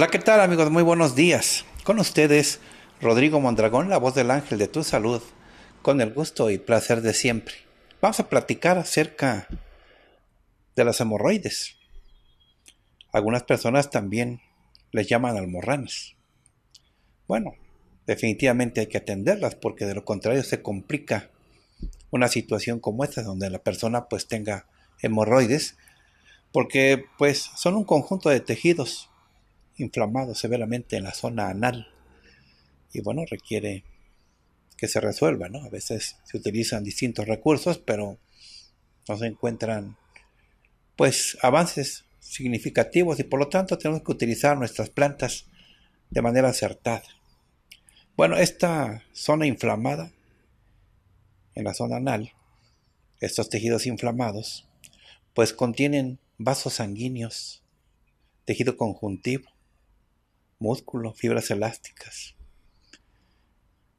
Hola, ¿qué tal amigos? Muy buenos días. Con ustedes, Rodrigo Mondragón, la voz del ángel de tu salud, con el gusto y placer de siempre. Vamos a platicar acerca de las hemorroides. Algunas personas también les llaman almorranas. Bueno, definitivamente hay que atenderlas porque de lo contrario se complica una situación como esta donde la persona pues tenga hemorroides porque pues son un conjunto de tejidos inflamado severamente en la zona anal y bueno, requiere que se resuelva, ¿no? A veces se utilizan distintos recursos, pero no se encuentran pues avances significativos y por lo tanto tenemos que utilizar nuestras plantas de manera acertada. Bueno, esta zona inflamada en la zona anal, estos tejidos inflamados, pues contienen vasos sanguíneos, tejido conjuntivo, Músculo, fibras elásticas.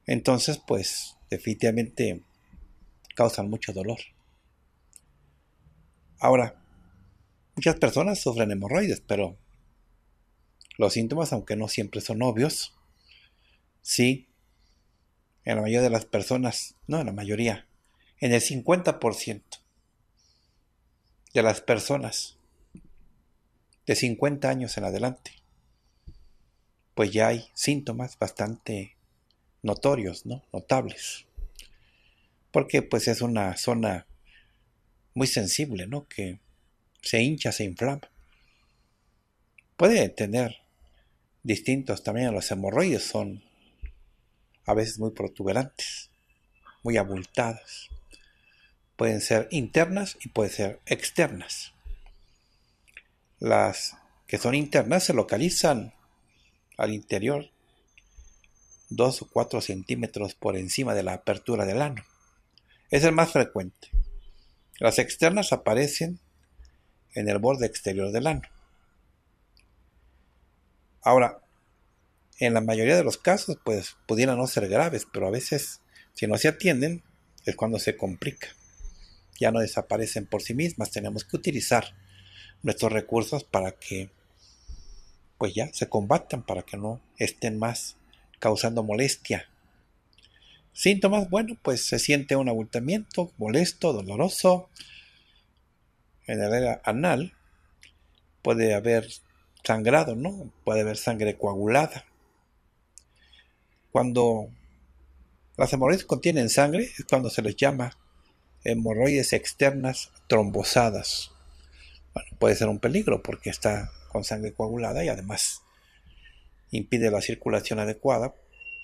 Entonces, pues definitivamente causan mucho dolor. Ahora, muchas personas sufren hemorroides, pero los síntomas, aunque no siempre son obvios, sí, en la mayoría de las personas, no en la mayoría, en el 50% de las personas de 50 años en adelante pues ya hay síntomas bastante notorios, ¿no? Notables. Porque pues es una zona muy sensible, ¿no? Que se hincha, se inflama. Puede tener distintos también los hemorroides, son a veces muy protuberantes, muy abultadas. Pueden ser internas y pueden ser externas. Las que son internas se localizan al interior, 2 o 4 centímetros por encima de la apertura del ano. Es el más frecuente. Las externas aparecen en el borde exterior del ano. Ahora, en la mayoría de los casos, pues pudieran no ser graves, pero a veces, si no se atienden, es cuando se complica. Ya no desaparecen por sí mismas, tenemos que utilizar nuestros recursos para que pues ya se combatan para que no estén más causando molestia. Síntomas, bueno, pues se siente un abultamiento molesto, doloroso en el área anal. Puede haber sangrado, ¿no? Puede haber sangre coagulada. Cuando las hemorroides contienen sangre es cuando se les llama hemorroides externas trombosadas. Bueno, puede ser un peligro porque está con sangre coagulada y además impide la circulación adecuada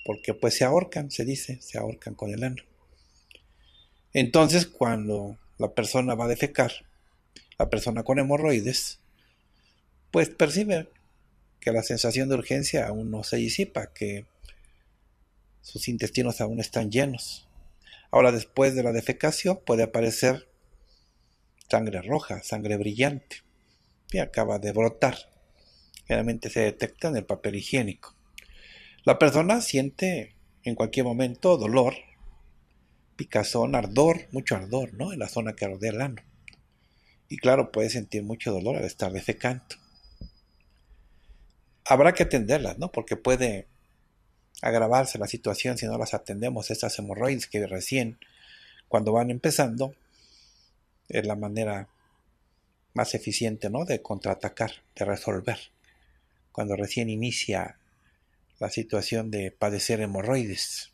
porque pues se ahorcan, se dice, se ahorcan con el ano. Entonces cuando la persona va a defecar, la persona con hemorroides, pues percibe que la sensación de urgencia aún no se disipa, que sus intestinos aún están llenos. Ahora después de la defecación puede aparecer sangre roja, sangre brillante acaba de brotar. Generalmente se detecta en el papel higiénico. La persona siente en cualquier momento dolor, picazón, ardor, mucho ardor, ¿no? En la zona que rodea el ano. Y claro, puede sentir mucho dolor al estar defecando. Habrá que atenderlas, ¿no? Porque puede agravarse la situación si no las atendemos, estas hemorroides que recién, cuando van empezando, es la manera más eficiente, ¿no? De contraatacar, de resolver. Cuando recién inicia la situación de padecer hemorroides.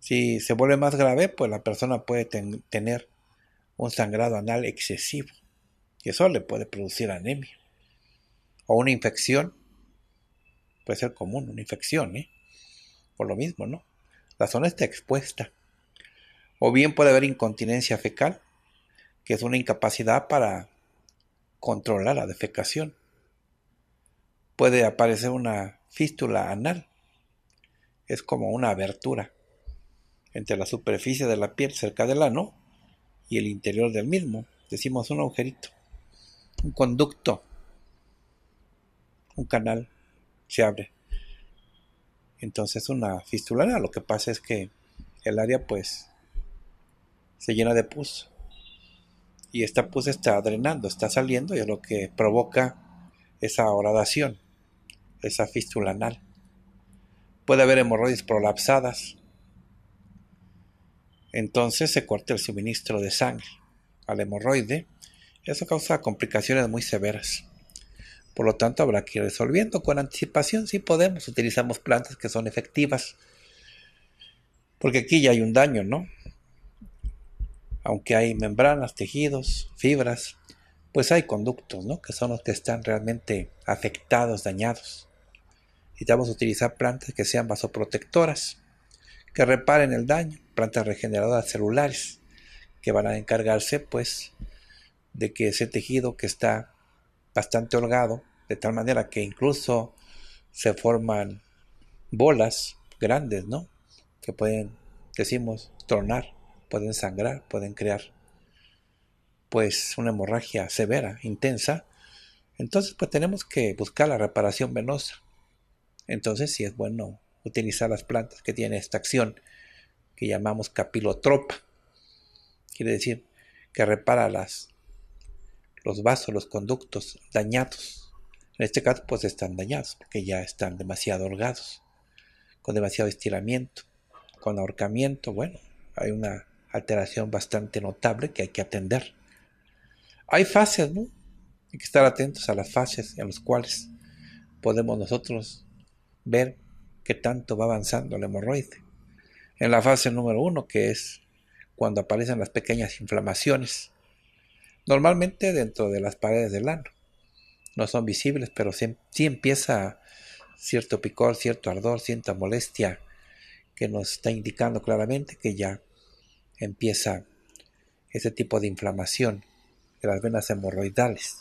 Si se vuelve más grave, pues la persona puede tener un sangrado anal excesivo, y eso le puede producir anemia. O una infección, puede ser común, una infección, ¿eh? Por lo mismo, ¿no? La zona está expuesta. O bien puede haber incontinencia fecal, que es una incapacidad para controlar la defecación. Puede aparecer una fístula anal, es como una abertura entre la superficie de la piel cerca del ano y el interior del mismo. Decimos un agujerito, un conducto, un canal se abre. Entonces una fístula anal, lo que pasa es que el área pues se llena de pus y esta pus está drenando, está saliendo y es lo que provoca esa horadación, esa fístula anal. Puede haber hemorroides prolapsadas. Entonces se corta el suministro de sangre al hemorroide. Eso causa complicaciones muy severas. Por lo tanto, habrá que ir resolviendo con anticipación si podemos. Utilizamos plantas que son efectivas. Porque aquí ya hay un daño, ¿no? aunque hay membranas, tejidos, fibras, pues hay conductos, ¿no? Que son los que están realmente afectados, dañados. Necesitamos utilizar plantas que sean vasoprotectoras, que reparen el daño, plantas regeneradoras celulares, que van a encargarse, pues, de que ese tejido que está bastante holgado, de tal manera que incluso se forman bolas grandes, ¿no? Que pueden, decimos, tronar pueden sangrar, pueden crear pues una hemorragia severa, intensa, entonces pues tenemos que buscar la reparación venosa. Entonces si es bueno utilizar las plantas que tienen esta acción que llamamos capilotropa. Quiere decir que repara las, los vasos, los conductos dañados. En este caso pues están dañados porque ya están demasiado holgados, con demasiado estiramiento, con ahorcamiento. Bueno, hay una alteración bastante notable que hay que atender. Hay fases, ¿no? Hay que estar atentos a las fases en las cuales podemos nosotros ver qué tanto va avanzando el hemorroide. En la fase número uno, que es cuando aparecen las pequeñas inflamaciones, normalmente dentro de las paredes del ano. No son visibles, pero sí, sí empieza cierto picor, cierto ardor, cierta molestia que nos está indicando claramente que ya empieza ese tipo de inflamación de las venas hemorroidales.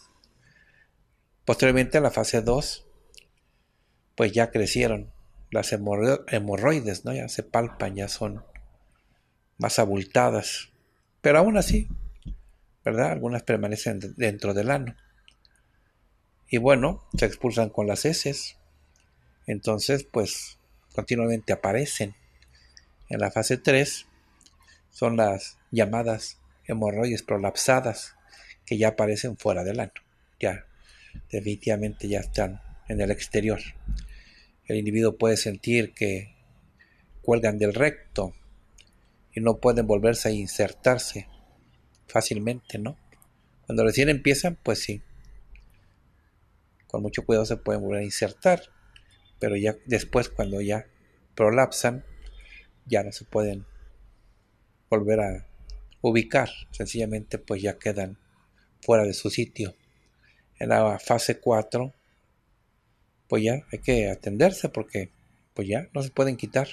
Posteriormente en la fase 2, pues ya crecieron las hemorroides, ¿no? Ya se palpan, ya son más abultadas. Pero aún así, ¿verdad? Algunas permanecen dentro del ano. Y bueno, se expulsan con las heces. Entonces, pues continuamente aparecen. En la fase 3, son las llamadas hemorroides prolapsadas que ya aparecen fuera del ano. Ya, definitivamente ya están en el exterior. El individuo puede sentir que cuelgan del recto y no pueden volverse a insertarse fácilmente, ¿no? Cuando recién empiezan, pues sí. Con mucho cuidado se pueden volver a insertar, pero ya después cuando ya prolapsan, ya no se pueden volver a ubicar, sencillamente pues ya quedan fuera de su sitio. En la fase 4, pues ya hay que atenderse porque pues ya no se pueden quitar.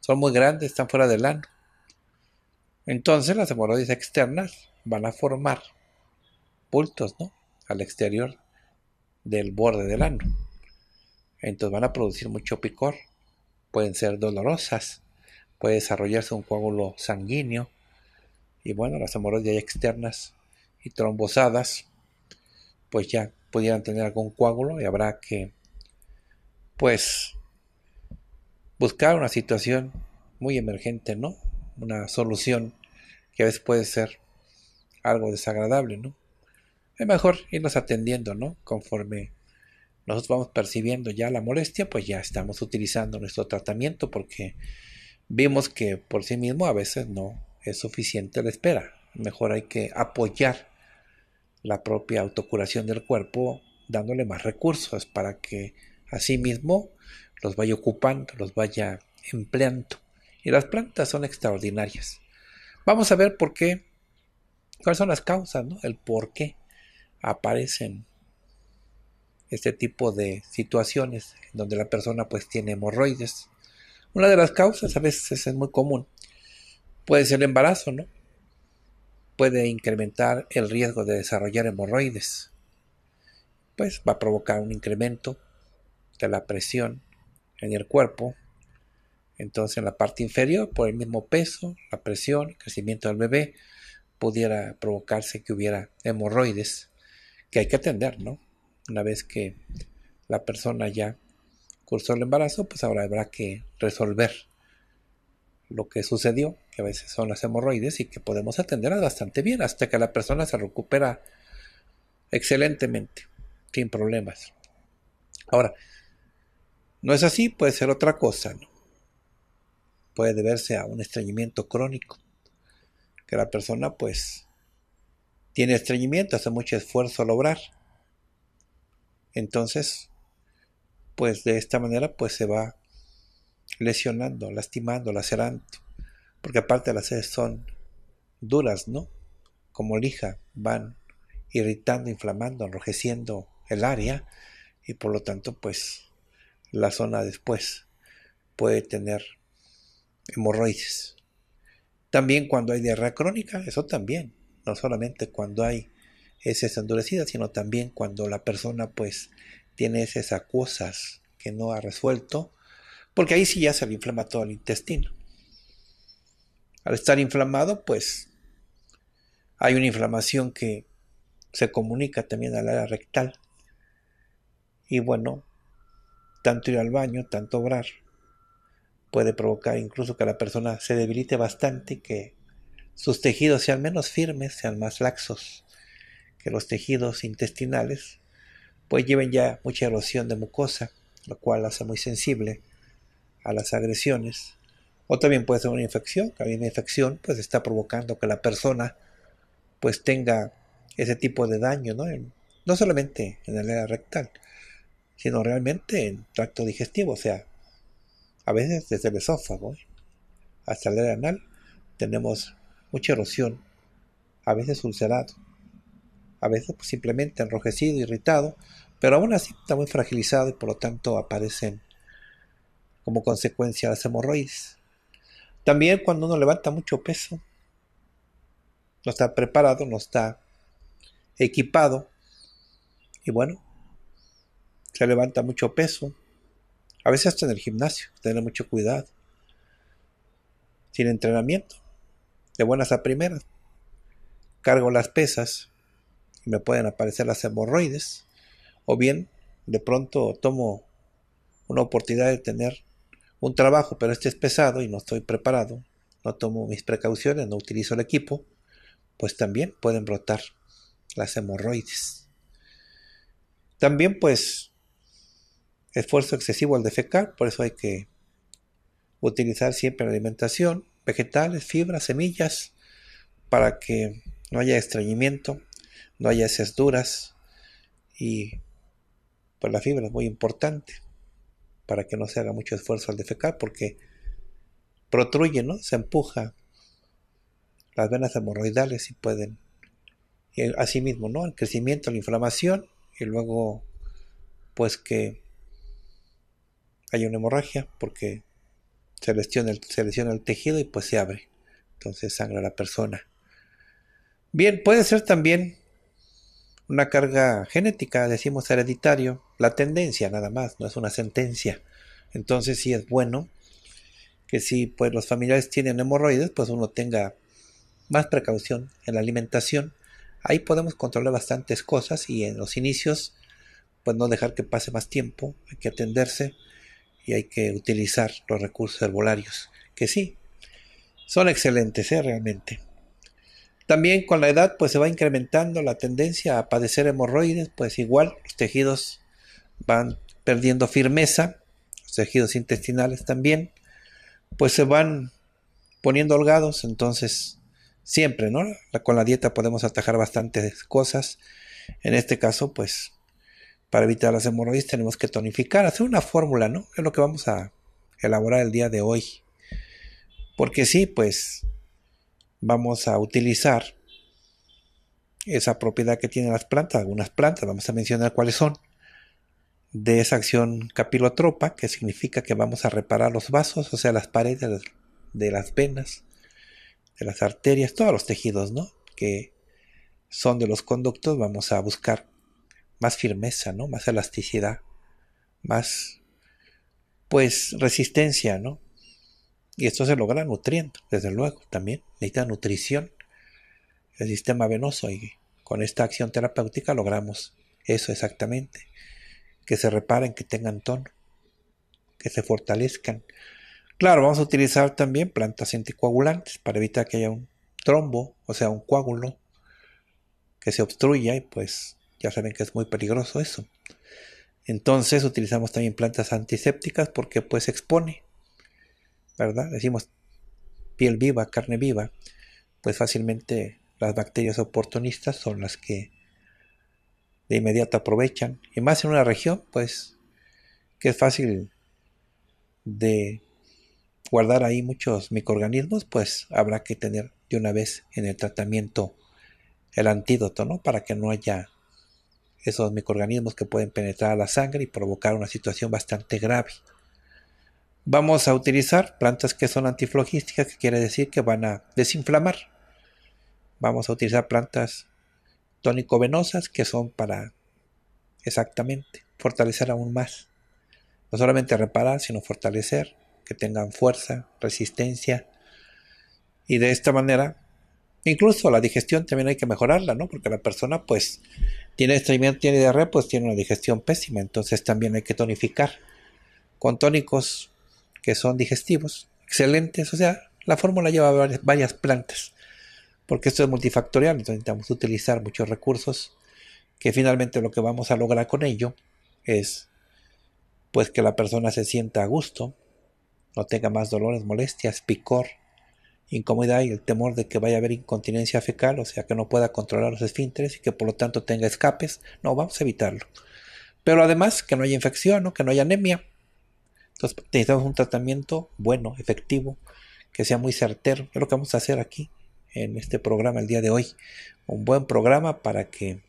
Son muy grandes, están fuera del ano. Entonces las hemorroides externas van a formar pultos, ¿no? Al exterior del borde del ano. Entonces van a producir mucho picor. Pueden ser dolorosas puede desarrollarse un coágulo sanguíneo y bueno, las hemorroides externas y trombosadas pues ya pudieran tener algún coágulo y habrá que pues buscar una situación muy emergente, ¿no? Una solución que a veces puede ser algo desagradable, ¿no? Es mejor irnos atendiendo, ¿no? Conforme nosotros vamos percibiendo ya la molestia, pues ya estamos utilizando nuestro tratamiento porque vimos que por sí mismo a veces no es suficiente la espera. Mejor hay que apoyar la propia autocuración del cuerpo dándole más recursos para que así mismo los vaya ocupando, los vaya empleando. Y las plantas son extraordinarias. Vamos a ver por qué, cuáles son las causas, el por qué aparecen este tipo de situaciones donde la persona pues tiene hemorroides una de las causas, a veces es muy común, puede ser el embarazo, ¿no? Puede incrementar el riesgo de desarrollar hemorroides. Pues va a provocar un incremento de la presión en el cuerpo. Entonces en la parte inferior, por el mismo peso, la presión, el crecimiento del bebé, pudiera provocarse que hubiera hemorroides que hay que atender, ¿no? Una vez que la persona ya cursó el embarazo, pues ahora habrá que resolver lo que sucedió, que a veces son las hemorroides y que podemos atenderlas bastante bien hasta que la persona se recupera excelentemente, sin problemas. Ahora, no es así, puede ser otra cosa, ¿no? Puede deberse a un estreñimiento crónico, que la persona pues tiene estreñimiento, hace mucho esfuerzo lograr Entonces, pues de esta manera pues se va lesionando, lastimando, lacerando, porque aparte las sedes son duras, ¿no? Como lija, van irritando, inflamando, enrojeciendo el área y por lo tanto pues la zona después puede tener hemorroides. También cuando hay diarrea crónica, eso también, no solamente cuando hay heces endurecidas, sino también cuando la persona pues tiene esas acuosas que no ha resuelto, porque ahí sí ya se le inflama todo el intestino. Al estar inflamado, pues hay una inflamación que se comunica también al área rectal. Y bueno, tanto ir al baño, tanto obrar, puede provocar incluso que la persona se debilite bastante y que sus tejidos sean menos firmes, sean más laxos, que los tejidos intestinales pues lleven ya mucha erosión de mucosa, lo cual hace muy sensible a las agresiones. O también puede ser una infección, que una infección pues está provocando que la persona pues tenga ese tipo de daño, ¿no? solamente en el área rectal, sino realmente en tracto digestivo, o sea, a veces desde el esófago hasta el área anal tenemos mucha erosión, a veces ulcerado a veces pues, simplemente enrojecido, irritado, pero aún así está muy fragilizado y por lo tanto aparecen como consecuencia las hemorroides. También cuando uno levanta mucho peso, no está preparado, no está equipado y bueno, se levanta mucho peso, a veces hasta en el gimnasio, tener mucho cuidado, sin entrenamiento, de buenas a primeras, cargo las pesas me pueden aparecer las hemorroides, o bien de pronto tomo una oportunidad de tener un trabajo, pero este es pesado y no estoy preparado, no tomo mis precauciones, no utilizo el equipo, pues también pueden brotar las hemorroides. También pues esfuerzo excesivo al defecar, por eso hay que utilizar siempre la alimentación, vegetales, fibras, semillas, para que no haya estreñimiento, no haya heces duras y pues la fibra es muy importante para que no se haga mucho esfuerzo al defecar porque protruye, ¿no? Se empuja las venas hemorroidales y pueden, y asimismo, ¿no? El crecimiento, la inflamación y luego pues que hay una hemorragia porque se lesiona, el, se lesiona el tejido y pues se abre. Entonces sangra la persona. Bien, puede ser también una carga genética, decimos hereditario, la tendencia nada más, no es una sentencia. Entonces sí es bueno que si pues los familiares tienen hemorroides, pues uno tenga más precaución en la alimentación. Ahí podemos controlar bastantes cosas y en los inicios pues no dejar que pase más tiempo, hay que atenderse y hay que utilizar los recursos herbolarios, que sí, son excelentes ¿eh? realmente. También con la edad pues se va incrementando la tendencia a padecer hemorroides, pues igual los tejidos van perdiendo firmeza, los tejidos intestinales también, pues se van poniendo holgados, entonces siempre, ¿no? Con la dieta podemos atajar bastantes cosas. En este caso, pues para evitar las hemorroides tenemos que tonificar, hacer una fórmula, ¿no? Es lo que vamos a elaborar el día de hoy. Porque sí, pues vamos a utilizar esa propiedad que tienen las plantas, algunas plantas, vamos a mencionar cuáles son, de esa acción capilotropa, que significa que vamos a reparar los vasos, o sea, las paredes de las venas, de las arterias, todos los tejidos, ¿no? Que son de los conductos, vamos a buscar más firmeza, ¿no? Más elasticidad, más, pues, resistencia, ¿no? Y esto se logra nutriendo, desde luego, también. Necesita nutrición el sistema venoso y con esta acción terapéutica logramos eso exactamente. Que se reparen, que tengan tono, que se fortalezcan. Claro, vamos a utilizar también plantas anticoagulantes para evitar que haya un trombo, o sea, un coágulo que se obstruya y pues ya saben que es muy peligroso eso. Entonces utilizamos también plantas antisépticas porque pues expone ¿verdad? Decimos piel viva, carne viva, pues fácilmente las bacterias oportunistas son las que de inmediato aprovechan, y más en una región, pues, que es fácil de guardar ahí muchos microorganismos, pues habrá que tener de una vez en el tratamiento el antídoto, ¿no? Para que no haya esos microorganismos que pueden penetrar a la sangre y provocar una situación bastante grave. Vamos a utilizar plantas que son antiflogísticas, que quiere decir que van a desinflamar. Vamos a utilizar plantas tónico-venosas, que son para exactamente fortalecer aún más. No solamente reparar, sino fortalecer, que tengan fuerza, resistencia. Y de esta manera Incluso la digestión también hay que mejorarla, ¿no? Porque la persona, pues, tiene estreñimiento, tiene diarrea, pues tiene una digestión pésima. Entonces también hay que tonificar con tónicos que son digestivos, excelentes, o sea, la fórmula lleva varias, plantas, porque esto es multifactorial, entonces necesitamos utilizar muchos recursos, que finalmente lo que vamos a lograr con ello es pues que la persona se sienta a gusto, no tenga más dolores, molestias, picor, incomodidad y el temor de que vaya a haber incontinencia fecal, o sea, que no pueda controlar los esfínteres y que por lo tanto tenga escapes, no, vamos a evitarlo. Pero además que no haya infección, o que no haya anemia, entonces necesitamos un tratamiento bueno, efectivo, que sea muy certero. Es lo que vamos a hacer aquí en este programa el día de hoy. Un buen programa para que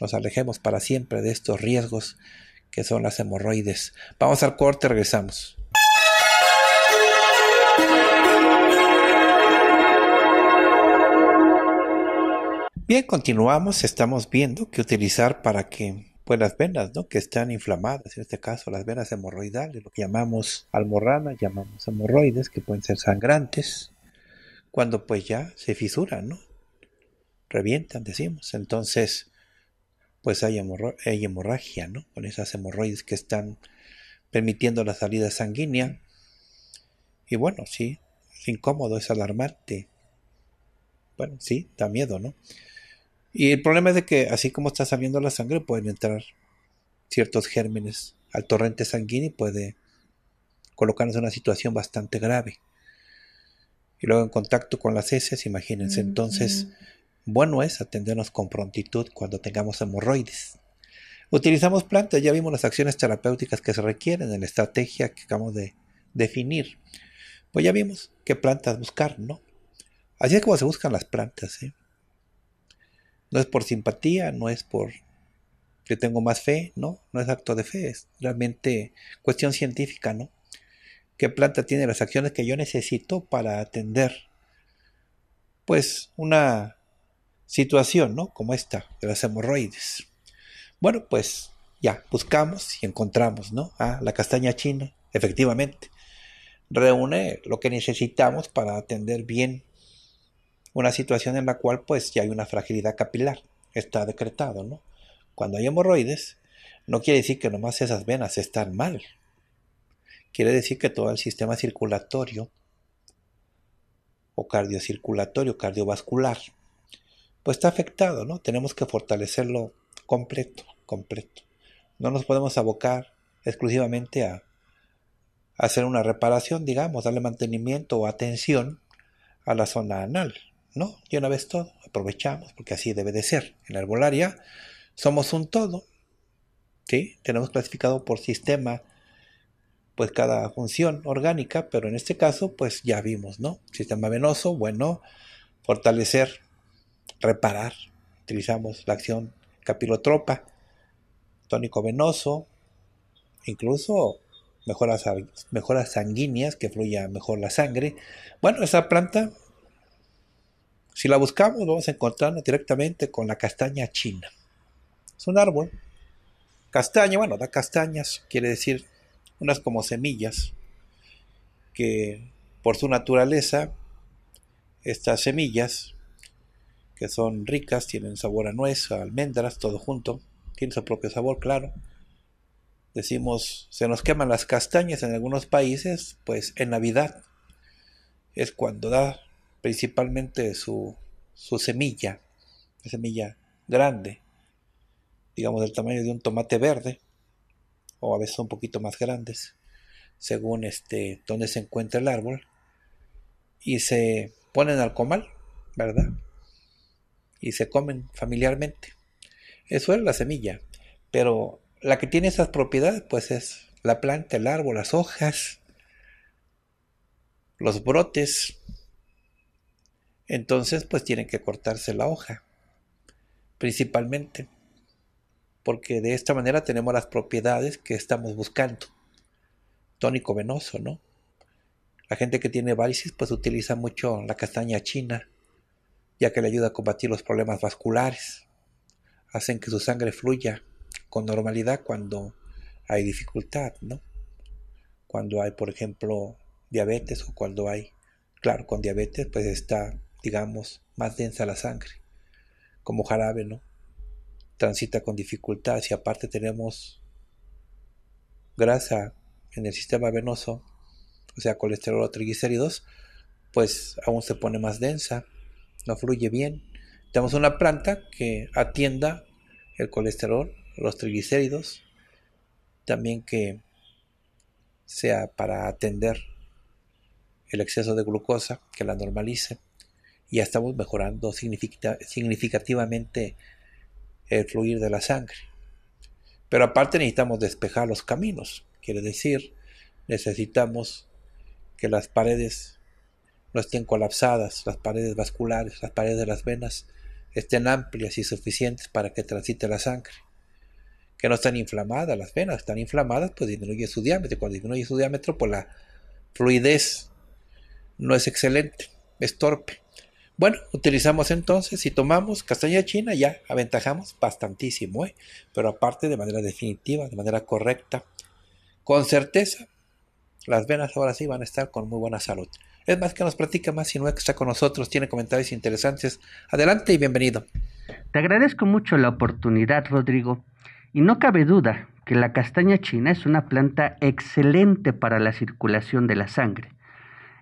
nos alejemos para siempre de estos riesgos que son las hemorroides. Vamos al corte, regresamos. Bien, continuamos. Estamos viendo qué utilizar para que pues las venas, ¿no? Que están inflamadas, en este caso las venas hemorroidales, lo que llamamos almorrana, llamamos hemorroides, que pueden ser sangrantes, cuando pues ya se fisuran, ¿no? Revientan, decimos. Entonces, pues hay, hemorragia, ¿no? Con esas hemorroides que están permitiendo la salida sanguínea. Y bueno, sí, incómodo, es alarmarte, Bueno, sí, da miedo, ¿no? Y el problema es de que así como está saliendo la sangre, pueden entrar ciertos gérmenes al torrente sanguíneo y puede colocarnos en una situación bastante grave. Y luego en contacto con las heces, imagínense. Mm, Entonces, mm. bueno es atendernos con prontitud cuando tengamos hemorroides. Utilizamos plantas, ya vimos las acciones terapéuticas que se requieren en la estrategia que acabamos de definir. Pues ya vimos qué plantas buscar, ¿no? Así es como se buscan las plantas, ¿eh? No es por simpatía, no es por que tengo más fe, no, no es acto de fe, es realmente cuestión científica, ¿no? ¿Qué planta tiene las acciones que yo necesito para atender? Pues una situación, ¿no? Como esta, de las hemorroides. Bueno, pues ya, buscamos y encontramos, ¿no? Ah, la castaña china, efectivamente. Reúne lo que necesitamos para atender bien una situación en la cual pues ya hay una fragilidad capilar, está decretado, ¿no? Cuando hay hemorroides, no quiere decir que nomás esas venas están mal, quiere decir que todo el sistema circulatorio o cardiocirculatorio, cardiovascular, pues está afectado, ¿no? Tenemos que fortalecerlo completo, completo. No nos podemos abocar exclusivamente a hacer una reparación, digamos, darle mantenimiento o atención a la zona anal. No, una vez todo, aprovechamos, porque así debe de ser. En la herbolaria somos un todo, ¿sí? Tenemos clasificado por sistema, pues cada función orgánica, pero en este caso, pues ya vimos, ¿no? Sistema venoso, bueno, fortalecer, reparar, utilizamos la acción capilotropa, tónico venoso, incluso mejoras, mejoras sanguíneas, que fluya mejor la sangre. Bueno, esa planta si la buscamos, vamos a encontrarnos directamente con la castaña china. Es un árbol. Castaña, bueno, da castañas, quiere decir unas como semillas, que por su naturaleza, estas semillas, que son ricas, tienen sabor a nuez, a almendras, todo junto, tienen su propio sabor, claro. Decimos, se nos queman las castañas en algunos países, pues en Navidad es cuando da principalmente su, su semilla, semilla grande, digamos del tamaño de un tomate verde, o a veces un poquito más grandes, según este, donde se encuentra el árbol, y se ponen al comal, ¿verdad? Y se comen familiarmente. Eso es la semilla, pero la que tiene esas propiedades, pues es la planta, el árbol, las hojas, los brotes, entonces, pues tienen que cortarse la hoja, principalmente, porque de esta manera tenemos las propiedades que estamos buscando. Tónico venoso, ¿no? La gente que tiene varices, pues utiliza mucho la castaña china, ya que le ayuda a combatir los problemas vasculares. Hacen que su sangre fluya con normalidad cuando hay dificultad, ¿no? Cuando hay, por ejemplo, diabetes o cuando hay, claro, con diabetes, pues está digamos, más densa la sangre, como jarabe, ¿no? Transita con dificultad, si aparte tenemos grasa en el sistema venoso, o sea, colesterol o triglicéridos, pues aún se pone más densa, no fluye bien. Tenemos una planta que atienda el colesterol, los triglicéridos, también que sea para atender el exceso de glucosa, que la normalice ya estamos mejorando significativamente el fluir de la sangre. Pero aparte necesitamos despejar los caminos, quiere decir, necesitamos que las paredes no estén colapsadas, las paredes vasculares, las paredes de las venas estén amplias y suficientes para que transite la sangre. Que no estén inflamadas las venas, están inflamadas, pues disminuye su diámetro. Cuando disminuye su diámetro, pues la fluidez no es excelente, es torpe. Bueno, utilizamos entonces, si tomamos castaña china, ya aventajamos bastantísimo, ¿eh? pero aparte de manera definitiva, de manera correcta, con certeza, las venas ahora sí van a estar con muy buena salud. Es más que nos platica más, si no está con nosotros, tiene comentarios interesantes. Adelante y bienvenido. Te agradezco mucho la oportunidad, Rodrigo. Y no cabe duda que la castaña china es una planta excelente para la circulación de la sangre.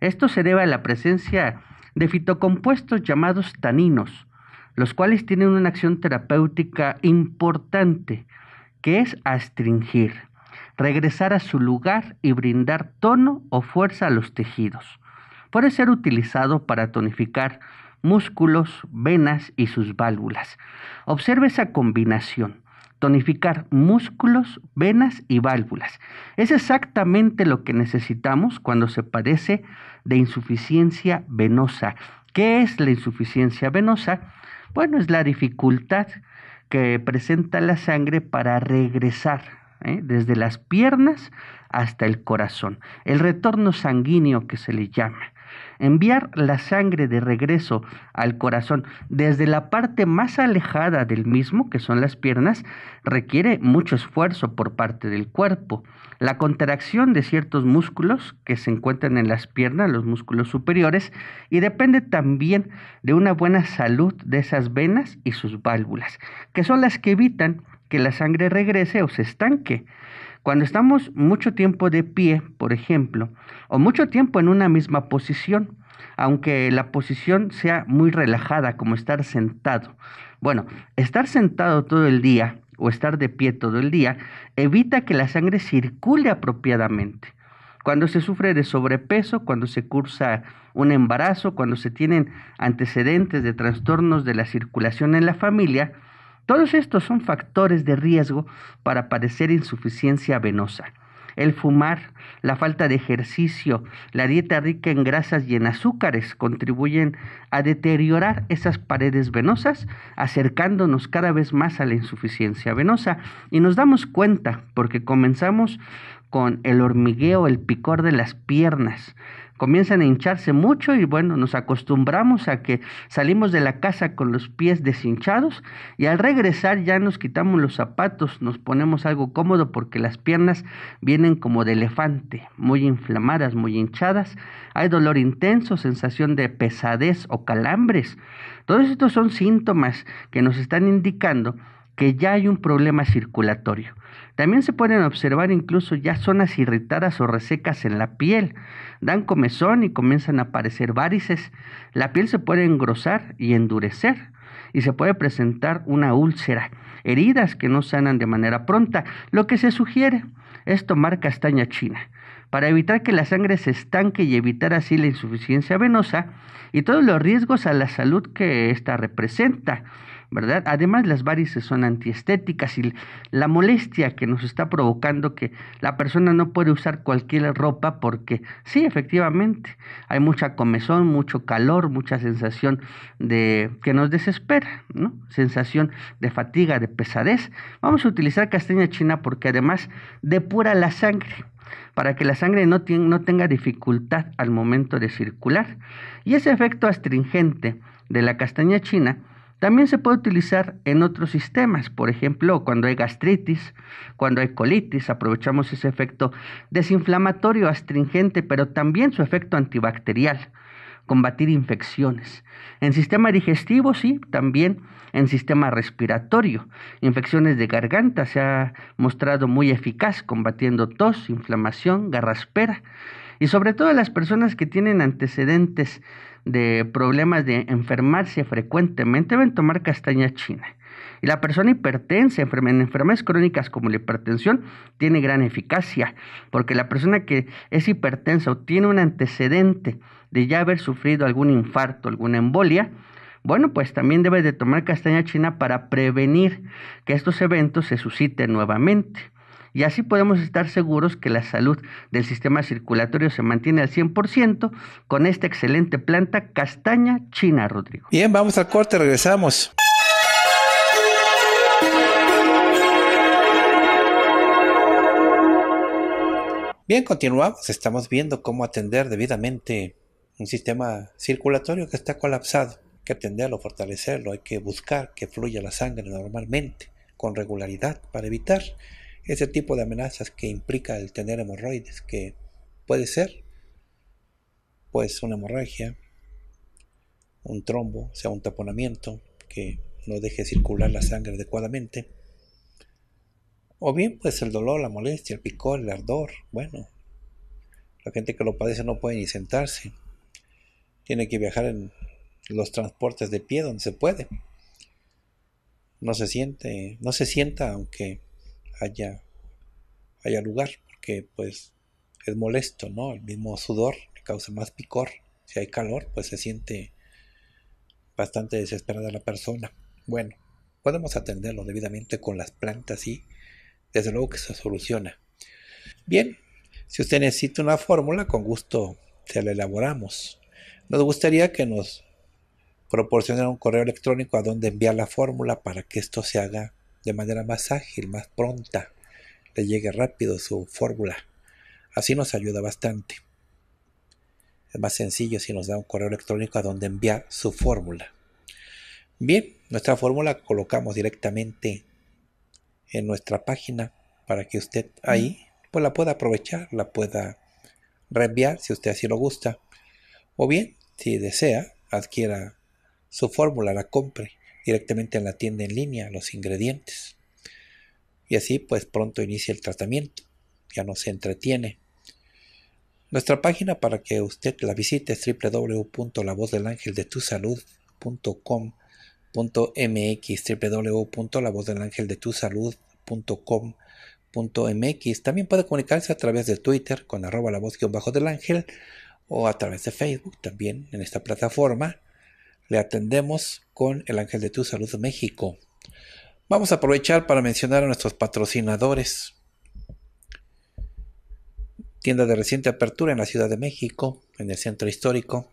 Esto se debe a la presencia de fitocompuestos llamados taninos, los cuales tienen una acción terapéutica importante, que es astringir, regresar a su lugar y brindar tono o fuerza a los tejidos. Puede ser utilizado para tonificar músculos, venas y sus válvulas. Observe esa combinación tonificar músculos, venas y válvulas. Es exactamente lo que necesitamos cuando se padece de insuficiencia venosa. ¿Qué es la insuficiencia venosa? Bueno, es la dificultad que presenta la sangre para regresar ¿eh? desde las piernas hasta el corazón. El retorno sanguíneo que se le llama enviar la sangre de regreso al corazón desde la parte más alejada del mismo, que son las piernas, requiere mucho esfuerzo por parte del cuerpo. La contracción de ciertos músculos que se encuentran en las piernas, los músculos superiores, y depende también de una buena salud de esas venas y sus válvulas, que son las que evitan que la sangre regrese o se estanque. Cuando estamos mucho tiempo de pie, por ejemplo, o mucho tiempo en una misma posición, aunque la posición sea muy relajada, como estar sentado. Bueno, estar sentado todo el día o estar de pie todo el día evita que la sangre circule apropiadamente. Cuando se sufre de sobrepeso, cuando se cursa un embarazo, cuando se tienen antecedentes de trastornos de la circulación en la familia, todos estos son factores de riesgo para padecer insuficiencia venosa. El fumar, la falta de ejercicio, la dieta rica en grasas y en azúcares contribuyen a deteriorar esas paredes venosas, acercándonos cada vez más a la insuficiencia venosa. Y nos damos cuenta porque comenzamos con el hormigueo, el picor de las piernas. Comienzan a hincharse mucho y bueno, nos acostumbramos a que salimos de la casa con los pies deshinchados y al regresar ya nos quitamos los zapatos, nos ponemos algo cómodo porque las piernas vienen como de elefante, muy inflamadas, muy hinchadas. Hay dolor intenso, sensación de pesadez o calambres. Todos estos son síntomas que nos están indicando que ya hay un problema circulatorio. También se pueden observar incluso ya zonas irritadas o resecas en la piel. Dan comezón y comienzan a aparecer varices. La piel se puede engrosar y endurecer y se puede presentar una úlcera, heridas que no sanan de manera pronta. Lo que se sugiere es tomar castaña china para evitar que la sangre se estanque y evitar así la insuficiencia venosa y todos los riesgos a la salud que esta representa. Además, las varices son antiestéticas y la molestia que nos está provocando que la persona no puede usar cualquier ropa porque sí, efectivamente, hay mucha comezón, mucho calor, mucha sensación de que nos desespera, ¿no? Sensación de fatiga, de pesadez. Vamos a utilizar castaña china porque además depura la sangre para que la sangre no, no tenga dificultad al momento de circular. Y ese efecto astringente de la castaña china también se puede utilizar en otros sistemas, por ejemplo, cuando hay gastritis, cuando hay colitis, aprovechamos ese efecto desinflamatorio, astringente, pero también su efecto antibacterial, combatir infecciones. En sistema digestivo, sí, también en sistema respiratorio. Infecciones de garganta se ha mostrado muy eficaz combatiendo tos, inflamación, garraspera y sobre todo las personas que tienen antecedentes de problemas de enfermarse frecuentemente deben tomar castaña china. Y la persona hipertensa en enfermedades crónicas como la hipertensión tiene gran eficacia, porque la persona que es hipertensa o tiene un antecedente de ya haber sufrido algún infarto, alguna embolia, bueno, pues también debe de tomar castaña china para prevenir que estos eventos se susciten nuevamente y así podemos estar seguros que la salud del sistema circulatorio se mantiene al 100% con esta excelente planta castaña china, Rodrigo. Bien, vamos al corte, regresamos. Bien, continuamos. Estamos viendo cómo atender debidamente un sistema circulatorio que está colapsado. Hay que atenderlo, fortalecerlo, hay que buscar que fluya la sangre normalmente, con regularidad, para evitar ese tipo de amenazas que implica el tener hemorroides, que puede ser pues una hemorragia, un trombo, o sea, un taponamiento que no deje circular la sangre adecuadamente. O bien pues el dolor, la molestia, el picor, el ardor. Bueno, la gente que lo padece no puede ni sentarse. Tiene que viajar en los transportes de pie donde se puede. No se siente, no se sienta aunque haya, haya lugar, porque pues es molesto, ¿no? El mismo sudor le causa más picor. Si hay calor, pues se siente bastante desesperada la persona. Bueno, podemos atenderlo debidamente con las plantas y desde luego que se soluciona. Bien, si usted necesita una fórmula, con gusto se la elaboramos. Nos gustaría que nos proporcionara un correo electrónico a donde enviar la fórmula para que esto se haga de manera más ágil, más pronta, le llegue rápido su fórmula. Así nos ayuda bastante. Es más sencillo si nos da un correo electrónico a donde enviar su fórmula. Bien, nuestra fórmula colocamos directamente en nuestra página para que usted ahí pues la pueda aprovechar, la pueda reenviar si usted así lo gusta. O bien, si desea, adquiera su fórmula, la compre directamente en la tienda en línea los ingredientes. Y así pues pronto inicia el tratamiento, ya no se entretiene. Nuestra página para que usted la visite es www.lavozdelangeldetusalud.com.mx www.lavozdelangeldetusalud.com.mx También puede comunicarse a través de Twitter con arroba la voz del ángel o a través de Facebook también en esta plataforma le atendemos con el Ángel de Tu Salud México. Vamos a aprovechar para mencionar a nuestros patrocinadores. Tienda de reciente apertura en la Ciudad de México, en el centro histórico,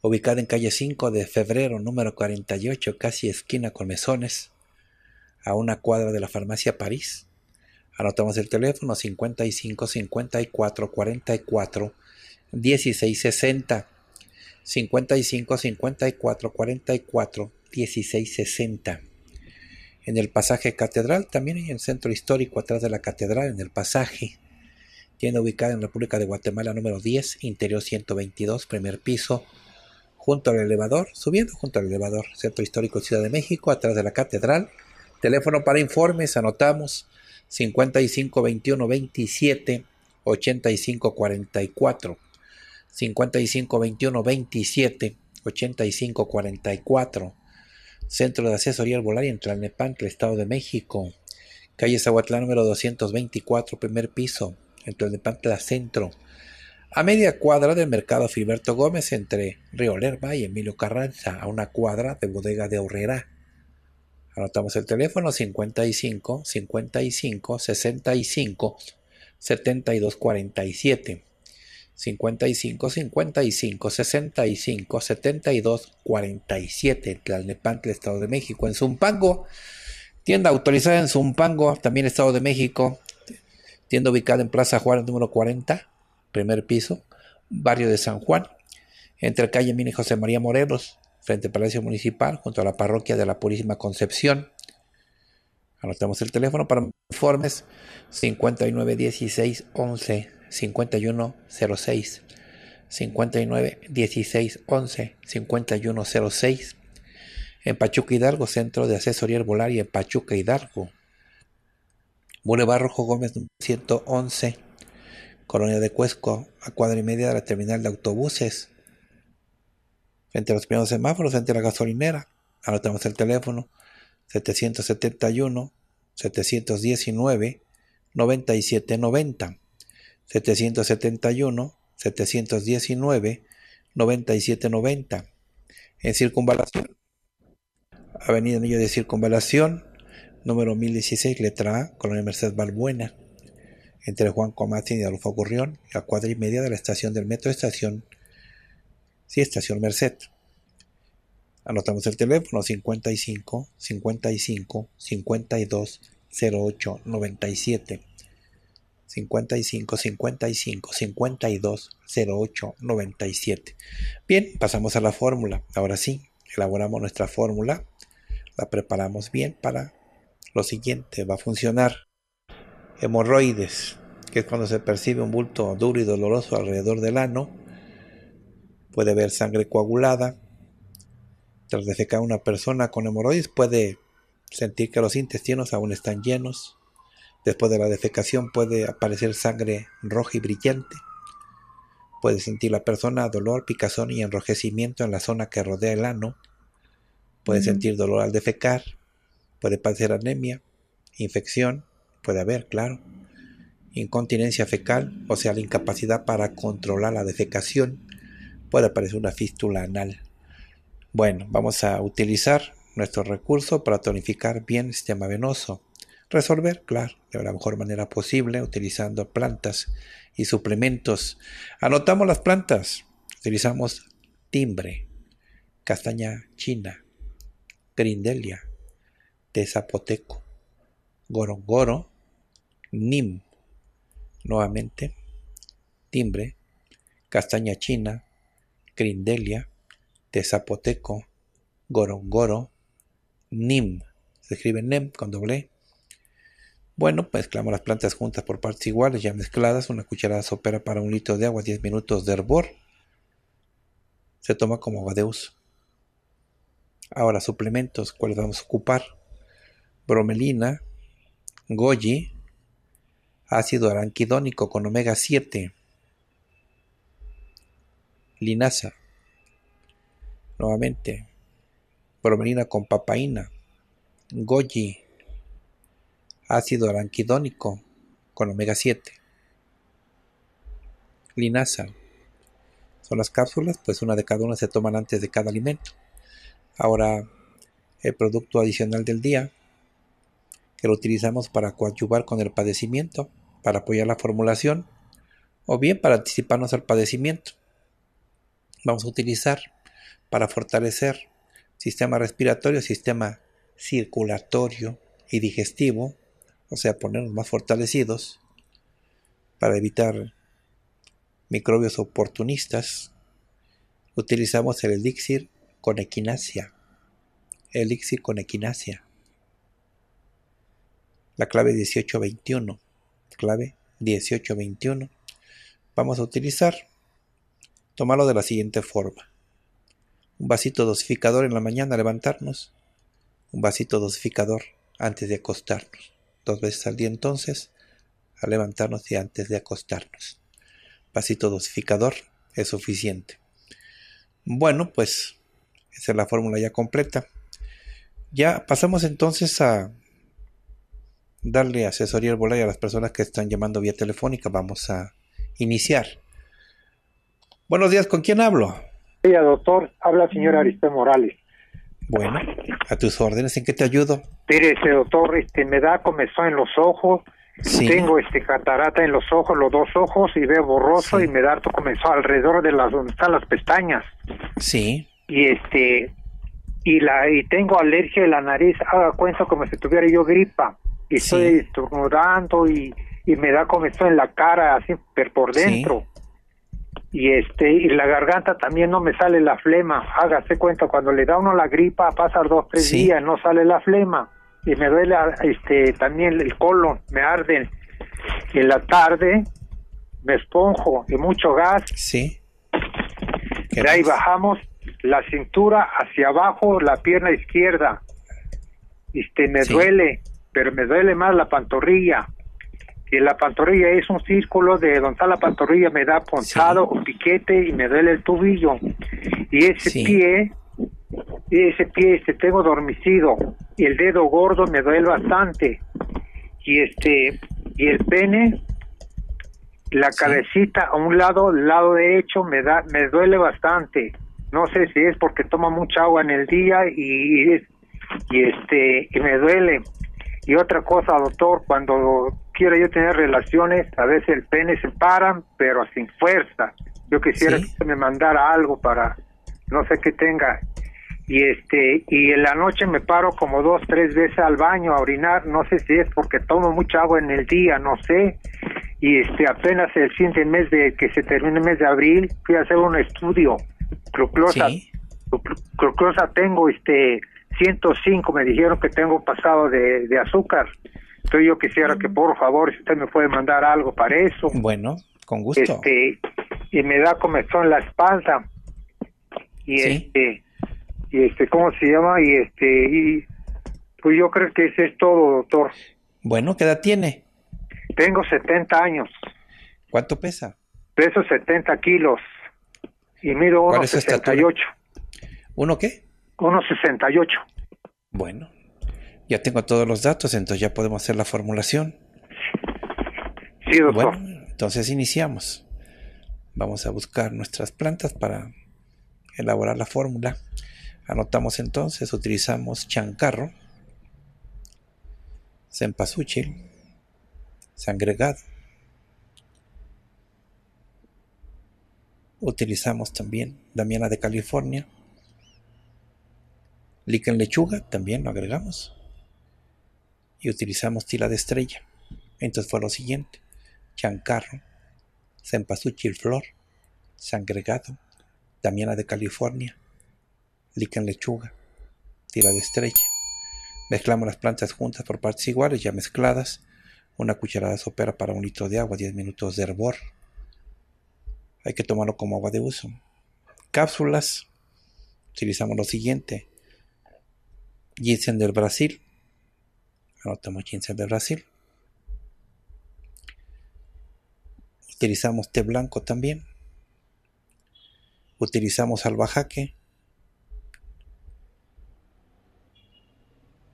ubicada en calle 5 de febrero, número 48, casi esquina con mesones, a una cuadra de la farmacia París. Anotamos el teléfono 55 54 44 1660. 55 54 44 16 60. En el pasaje catedral también en el centro histórico atrás de la catedral, en el pasaje. Tiene ubicada en República de Guatemala número 10, interior 122, primer piso, junto al elevador, subiendo junto al elevador, centro histórico Ciudad de México, atrás de la catedral. Teléfono para informes, anotamos 55 21 27 85 44. 55 21 27 85 44. Centro de Asesoría Arbolar en Tlalnepantla, Estado de México. Calle Zahuatlán número 224, primer piso, en Tlalnepantla Centro. A media cuadra del mercado Filiberto Gómez, entre Río Lerma y Emilio Carranza, a una cuadra de bodega de Horrera. Anotamos el teléfono 55 55 65 72 47. 55 55 65 72 47 en el Estado de México. En Zumpango, tienda autorizada en Zumpango, también Estado de México. Tienda ubicada en Plaza Juárez número 40, primer piso, barrio de San Juan, entre calle Mini José María Morelos, frente al Palacio Municipal, junto a la parroquia de la Purísima Concepción. Anotamos el teléfono para informes 16 11 5106, 59 16 11, 5106. En Pachuca Hidalgo, Centro de Asesoría Herbolaria en Pachuca Hidalgo. Boulevard Rojo Gómez 111, Colonia de Cuesco, a cuadra y media de la terminal de autobuses. Frente a los primeros semáforos, frente a la gasolinera. Anotamos el teléfono 771 719 9790. 771, 719, 9790. En circunvalación, Avenida Anillo de Circunvalación, número 1016, letra A, Colonia Merced Balbuena, entre Juan Comatín y Adolfo Gurrión, a cuadra y media de la estación del metro, estación, sí, estación Merced. Anotamos el teléfono 55 55 52 08 97. 55 55 52 08 97. Bien, pasamos a la fórmula. Ahora sí, elaboramos nuestra fórmula, la preparamos bien para lo siguiente, va a funcionar. Hemorroides, que es cuando se percibe un bulto duro y doloroso alrededor del ano. Puede haber sangre coagulada. Tras defecar una persona con hemorroides puede sentir que los intestinos aún están llenos. Después de la defecación puede aparecer sangre roja y brillante. Puede sentir la persona dolor, picazón y enrojecimiento en la zona que rodea el ano. Puede sentir dolor al defecar. Puede parecer anemia, infección, puede haber, claro. Incontinencia fecal, o sea, la incapacidad para controlar la defecación. Puede aparecer una fístula anal. Bueno, vamos a utilizar nuestro recurso para tonificar bien el sistema venoso resolver, claro, de la mejor manera posible utilizando plantas y suplementos. Anotamos las plantas, utilizamos timbre, castaña china, grindelia, de zapoteco, gorongoro, nim, nuevamente, timbre, castaña china, grindelia, de zapoteco, gorongoro, nim, se escribe nem con doble bueno, mezclamos pues, las plantas juntas por partes iguales, ya mezcladas, una cucharada sopera para un litro de agua, 10 minutos de hervor. Se toma como agua de uso. Ahora, suplementos, ¿cuáles vamos a ocupar? Bromelina, goji, ácido aranquidónico con omega 7, linaza, nuevamente, bromelina con papaína, goji, ácido aranquidónico con omega 7. Linaza. Son las cápsulas, pues una de cada una se toman antes de cada alimento. Ahora, el producto adicional del día, que lo utilizamos para coadyuvar con el padecimiento, para apoyar la formulación, o bien para anticiparnos al padecimiento. Vamos a utilizar para fortalecer sistema respiratorio, sistema circulatorio y digestivo, o sea, ponernos más fortalecidos para evitar microbios oportunistas, utilizamos el elixir con equinacia. Elixir con equinacia. La clave 1821. Clave 1821. Vamos a utilizar. Tomarlo de la siguiente forma. Un vasito dosificador en la mañana levantarnos. Un vasito dosificador antes de acostarnos dos veces al día entonces, a levantarnos y antes de acostarnos. Pasito dosificador es suficiente. Bueno, pues esa es la fórmula ya completa. Ya pasamos entonces a darle asesoría herbolaria a las personas que están llamando vía telefónica. Vamos a iniciar. Buenos días, ¿con quién hablo? Sí, doctor. Habla señora Ariste Morales. Bueno, a tus órdenes, ¿en qué te ayudo? Mire, doctor, este, me da comenzó en los ojos, tengo este catarata en los ojos, los dos ojos, y veo borroso y me da harto comezón alrededor de las donde están las pestañas. Sí. Y este, y la, y tengo alergia en la nariz, haga cuenta como si tuviera yo gripa, y estoy estornudando y, me da comezón en la cara, así, pero por dentro. Sí y este y la garganta también no me sale la flema hágase cuenta cuando le da uno la gripa pasa dos tres días no sale la flema y me duele ah, este también el colon me arden en la tarde me esponjo y mucho gas sí de ahí bajamos la cintura hacia abajo la pierna izquierda este me duele pero me duele más la pantorrilla ...y la pantorrilla es un círculo de donde está la pantorrilla me da ponchado o piquete y me duele el tubillo... Y ese pie, ese pie este tengo dormicido, y el dedo gordo me duele bastante. Y este y el pene la cabecita a un lado, el lado derecho me da me duele bastante. No sé si es porque toma mucha agua en el día y, y este y me duele. Y otra cosa, doctor, cuando quiero yo tener relaciones, a veces el pene se paran, pero sin fuerza. Yo quisiera que me mandara algo para, no sé qué tenga. Y este, y en la noche me paro como dos, tres veces al baño a orinar, no sé si es porque tomo mucha agua en el día, no sé. Y este, apenas el siguiente mes de que se termine el mes de abril, fui a hacer un estudio. cruclosa tengo este 105, me dijeron que tengo pasado de azúcar. Entonces yo quisiera que mm. por favor, si usted me puede mandar algo para eso. Bueno, con gusto. Este, y me da comezón en la espalda. Y este, y este, ¿cómo se llama? Y este, y pues yo creo que ese es todo, doctor. Bueno, ¿qué edad tiene? Tengo 70 años. ¿Cuánto pesa? Peso 70 kilos y mido 1,68. ¿Uno qué? 1,68. Bueno, ya tengo todos los datos, entonces ya podemos hacer la formulación. Sí, Bueno, entonces iniciamos. Vamos a buscar nuestras plantas para elaborar la fórmula. Anotamos entonces, utilizamos chancarro, cempasúchil, sangregado. Utilizamos también damiana de California, líquen lechuga, también lo agregamos y utilizamos tila de estrella. Entonces fue lo siguiente: chancarro, cempasúchil-flor, sangregado, damiana de California, ...lican lechuga, tila de estrella. Mezclamos las plantas juntas por partes iguales, ya mezcladas. Una cucharada sopera para un litro de agua, 10 minutos de hervor. Hay que tomarlo como agua de uso. Cápsulas. Utilizamos lo siguiente. Ginseng del Brasil, Ahora tomamos de Brasil. Utilizamos té blanco también. Utilizamos albahaque.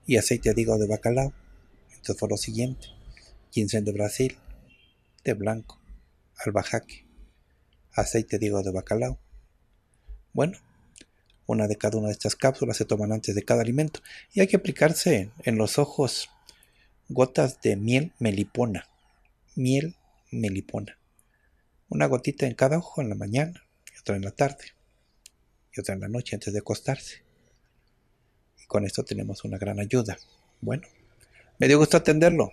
Y aceite de hígado de bacalao. Entonces fue lo siguiente. Ginseng de Brasil, té blanco, albahaque, aceite de hígado de bacalao. Bueno, una de cada una de estas cápsulas se toman antes de cada alimento y hay que aplicarse en los ojos gotas de miel melipona. Miel melipona. Una gotita en cada ojo en la mañana otra en la tarde y otra en la noche antes de acostarse. Y con esto tenemos una gran ayuda. Bueno, me dio gusto atenderlo.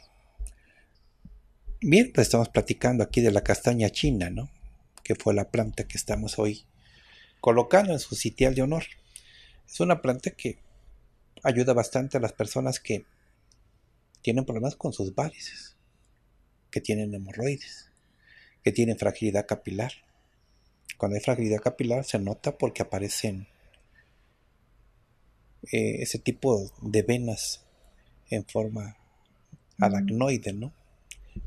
Bien, pues estamos platicando aquí de la castaña china, ¿no? Que fue la planta que estamos hoy colocando en su sitial de honor. Es una planta que ayuda bastante a las personas que tienen problemas con sus varices, que tienen hemorroides, que tienen fragilidad capilar. Cuando hay fragilidad capilar se nota porque aparecen eh, ese tipo de venas en forma aracnoide, ¿no?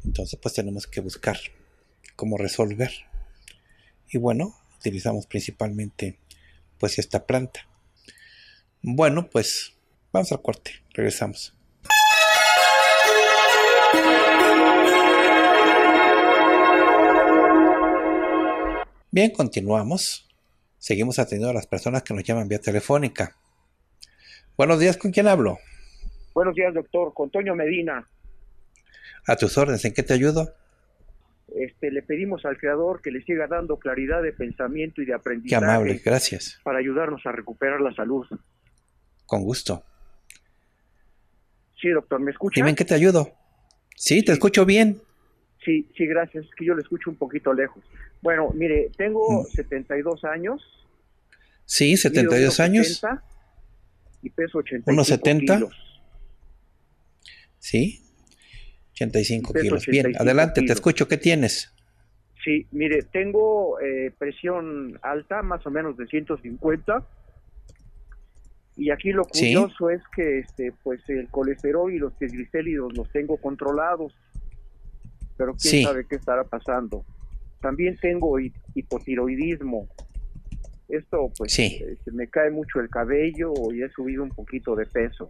Entonces pues tenemos que buscar cómo resolver. Y bueno, utilizamos principalmente pues esta planta. Bueno, pues vamos al corte, regresamos. Bien, continuamos. Seguimos atendiendo a las personas que nos llaman vía telefónica. Buenos días, ¿con quién hablo? Buenos días, doctor, con Toño Medina. A tus órdenes, ¿en qué te ayudo? Este, le pedimos al Creador que le siga dando claridad de pensamiento y de aprendizaje. Qué amable, gracias. Para ayudarnos a recuperar la salud. Con gusto. Sí, doctor, ¿me escucha? Dime en qué te ayudo. Sí, te escucho bien. Sí, sí, gracias. Es que yo lo escucho un poquito lejos. Bueno, mire, tengo 72 mm. años. Sí, 72 años. Y peso 85 70? Sí, 85 kilos. bien, adelante, te escucho. ¿Qué tienes? Sí, mire, tengo eh, presión alta, más o menos de 150 y aquí lo curioso es que este, pues el colesterol y los triglicéridos los tengo controlados, pero quién sabe qué estará pasando. También tengo hipotiroidismo. Esto pues este, me cae mucho el cabello y he subido un poquito de peso.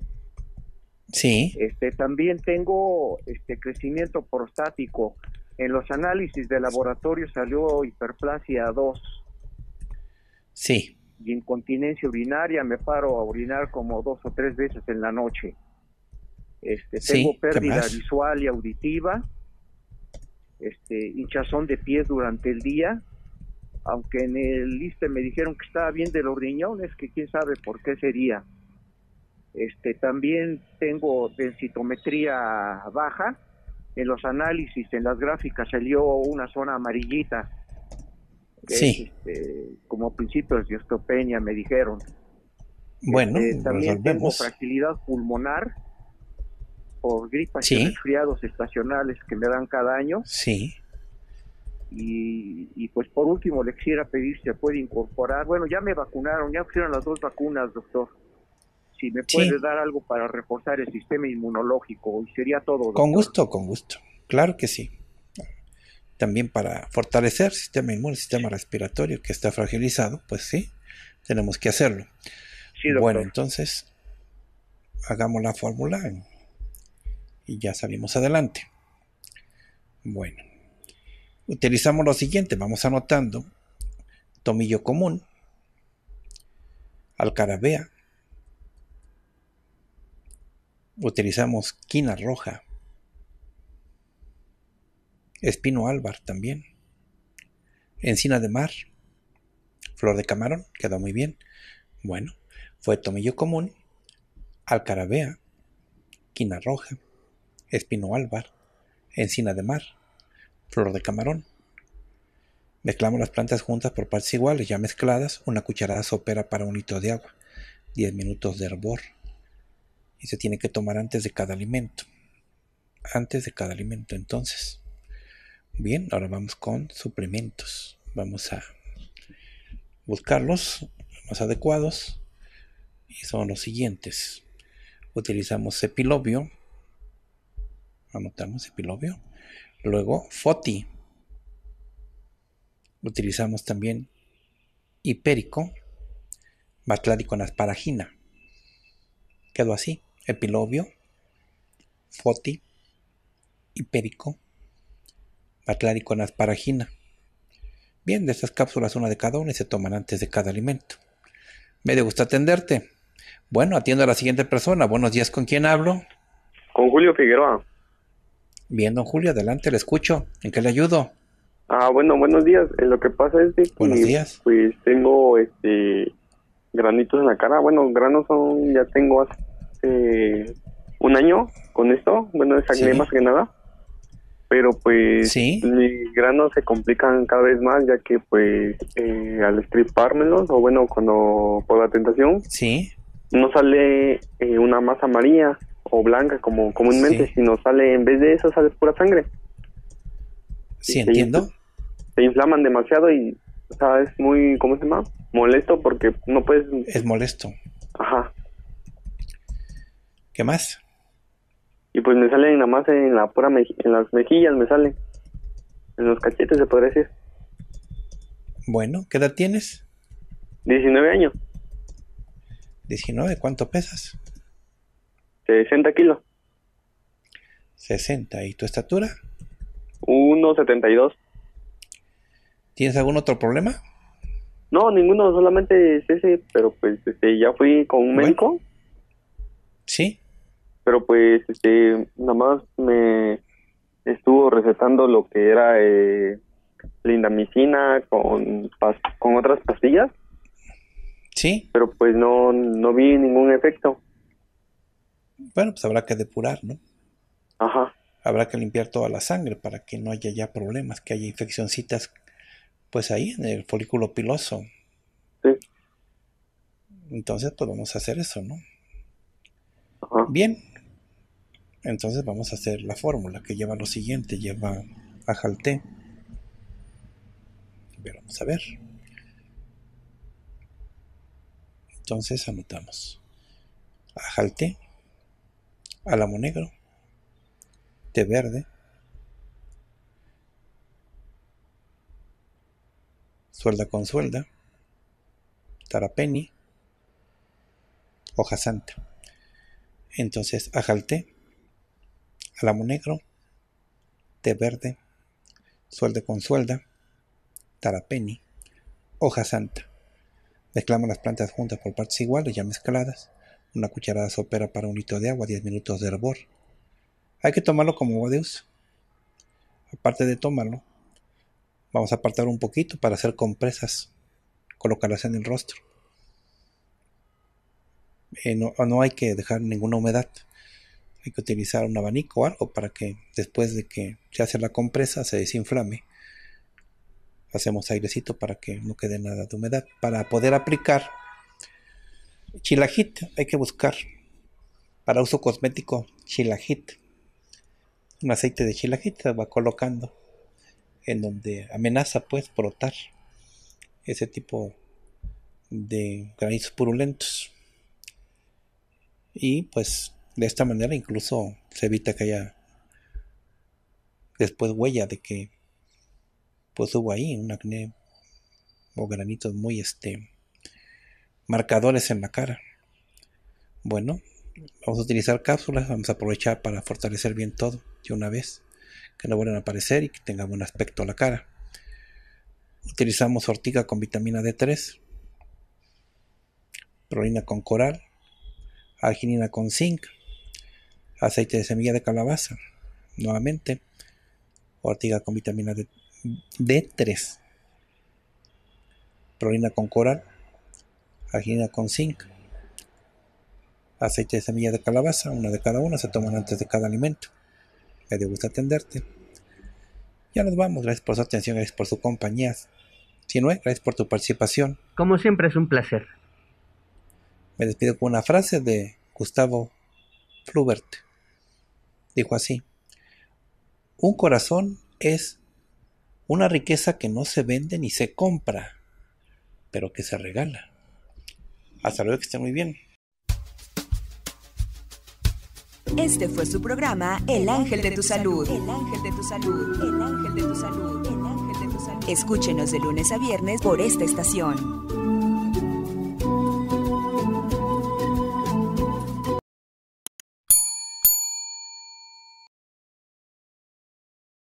Sí. Este, también tengo este crecimiento prostático. En los análisis de laboratorio salió hiperplasia 2. Sí y incontinencia urinaria, me paro a orinar como dos o tres veces en la noche. Este, tengo pérdida visual y auditiva, este, hinchazón de pies durante el día, aunque en el ISTE me dijeron que estaba bien de los riñones, que quién sabe por qué sería. Este, también tengo densitometría baja, en los análisis, en las gráficas salió una zona amarillita, sí. Este, como principios de osteopenia, me dijeron. Bueno, este, también tengo fragilidad pulmonar por gripas y resfriados estacionales que me dan cada año. Sí. Y, pues por último le quisiera pedir si se puede incorporar. Bueno, ya me vacunaron, ya pusieron las dos vacunas, doctor. Si me puede dar algo para reforzar el sistema inmunológico, y sería todo. Con gusto, con gusto. Claro que sí también para fortalecer el sistema inmune, el sistema respiratorio que está fragilizado, pues sí, tenemos que hacerlo. bueno, entonces hagamos la fórmula y ya salimos adelante. Bueno, utilizamos lo siguiente, vamos anotando tomillo común, alcarabea, utilizamos quina roja, Espino Álvar también. Encina de mar. Flor de camarón, quedó muy bien. Bueno, fue tomillo común, alcarabea, quina roja, espino álvar, encina de mar, flor de camarón. Mezclamos las plantas juntas por partes iguales, ya mezcladas, una cucharada sopera para un litro de agua, 10 minutos de hervor. Y se tiene que tomar antes de cada alimento. Antes de cada alimento, entonces. Bien, ahora vamos con suplementos. Vamos a buscar los más adecuados y son los siguientes. Utilizamos epilobio. Anotamos epilobio. Luego foti. Utilizamos también hipérico, con asparagina. Quedó así. Epilobio, foti, hipérico, con asparagina. Bien, de estas cápsulas una de cada una y se toman antes de cada alimento. Me gusta atenderte. Bueno, atiendo a la siguiente persona. Buenos días, ¿con quién hablo? Con Julio Figueroa. Bien, don Julio, adelante, le escucho. ¿En qué le ayudo? Ah, bueno, buenos días. Eh, lo que pasa es que buenos días. Pues, tengo este granitos en la cara. Bueno, granos son ya tengo hace un año con esto. Bueno, es acné más que nada pero pues mis granos se complican cada vez más ya que pues eh, al estripármelos o bueno cuando por la tentación no sale eh, una masa amarilla o blanca como comúnmente sino sale en vez de eso sale pura sangre sí entiendo se, inflaman demasiado y o es muy cómo se llama molesto porque no puedes es molesto ajá qué más y pues me salen nada más en la pura en las mejillas me salen. En los cachetes se podría decir. Bueno, ¿qué edad tienes? 19 años. 19, ¿cuánto pesas? 60 kilos. 60. ¿Y tu estatura? 1,72. ¿Tienes algún otro problema? No, ninguno, solamente es ese, pero pues este, ya fui con un médico. ¿Sí? pero pues este nada más me estuvo recetando lo que era eh, lindamicina con con otras pastillas sí pero pues no no vi ningún efecto bueno pues habrá que depurar no ajá habrá que limpiar toda la sangre para que no haya ya problemas que haya infeccioncitas pues ahí en el folículo piloso sí entonces podemos pues, hacer eso no Bien, entonces vamos a hacer la fórmula que lleva lo siguiente, lleva ajalte, vamos a ver. Entonces anotamos ajalte, álamo negro, té verde, suelda con suelda, tarapeni, hoja santa. Entonces, ajalté, álamo negro, té verde, suelde con suelda, tarapeni, hoja santa. Mezclamos las plantas juntas por partes iguales, ya mezcladas. Una cucharada sopera para un litro de agua, 10 minutos de hervor. Hay que tomarlo como agua de uso. Aparte de tomarlo, vamos a apartar un poquito para hacer compresas, colocarlas en el rostro. Eh, no hay que dejar ninguna humedad hay que utilizar un abanico o algo para que después de que se hace la compresa se desinflame. Hacemos airecito para que no quede nada de humedad. Para poder aplicar chilajit hay que buscar para uso cosmético chilajit. Un aceite de chilajit va colocando en donde amenaza pues brotar ese tipo de granitos purulentos. Y pues de esta manera incluso se evita que haya después huella de que pues hubo ahí un acné o granitos muy este marcadores en la cara. Bueno, vamos a utilizar cápsulas, vamos a aprovechar para fortalecer bien todo de una vez, que no vuelvan a aparecer y que tenga buen aspecto la cara. Utilizamos ortiga con vitamina D3, prolina con coral, arginina con zinc, aceite de semilla de calabaza, nuevamente, ortiga con vitamina D, 3 prolina con coral, arginina con zinc, aceite de semilla de calabaza, una de cada una, se toman antes de cada alimento. Me gusta atenderte. Ya nos vamos, gracias por su atención, gracias por su compañía. Si no es, gracias por tu participación. Como siempre es un placer. Me despido con una frase de Gustavo Flubert. Dijo así, un corazón es una riqueza que no se vende ni se compra, pero que se regala. Hasta luego, que esté muy bien. Este fue su programa El Ángel de tu Salud. El Ángel de tu Salud. El Ángel de tu Salud. El Ángel de tu Salud. Escúchenos de lunes a viernes por esta estación.